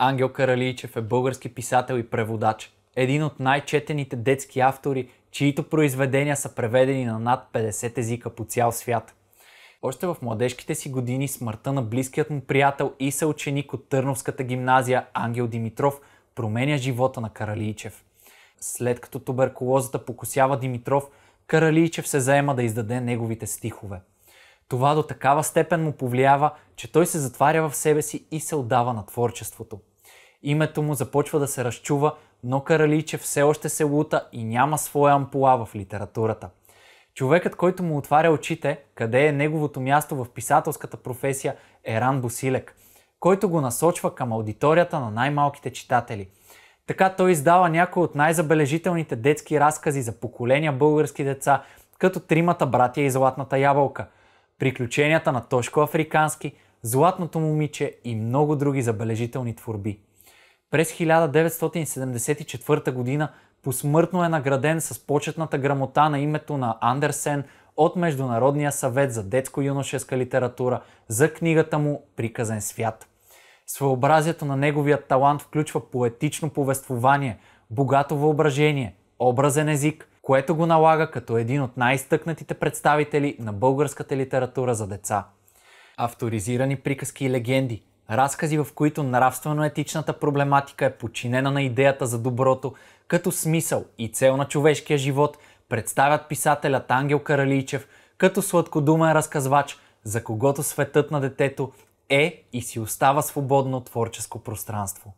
Ангел Караличев е български писател и преводач. Един от най-четените детски автори, чието произведения са преведени на над 50 езика по цял свят. Още в младежките си години смъртта на близкият му приятел и съученик от Търновската гимназия Ангел Димитров променя живота на Караличев. След като туберкулозата покосява Димитров, Караличев се заема да издаде неговите стихове. Това до такава степен му повлиява, че той се затваря в себе си и се отдава на творчеството. Името му започва да се разчува, но Караличе все още се лута и няма своя ампула в литературата. Човекът, който му отваря очите, къде е неговото място в писателската професия, е Ран Босилек, който го насочва към аудиторията на най-малките читатели. Така той издава някои от най-забележителните детски разкази за поколения български деца, като Тримата братя и Златната ябълка, Приключенията на Тошко Африкански, Златното момиче и много други забележителни творби. През 1974 г. посмъртно е награден с почетната грамота на името на Андерсен от Международния съвет за детско-юношеска литература за книгата му «Приказен свят». Своеобразието на неговия талант включва поетично повествование, богато въображение, образен език, което го налага като един от най-стъкнатите представители на българската литература за деца. Авторизирани приказки и легенди – Разкази, в които нравствено-етичната проблематика е подчинена на идеята за доброто, като смисъл и цел на човешкия живот, представят писателят Ангел Каралийчев като сладкодумен разказвач, за когото светът на детето е и си остава свободно творческо пространство.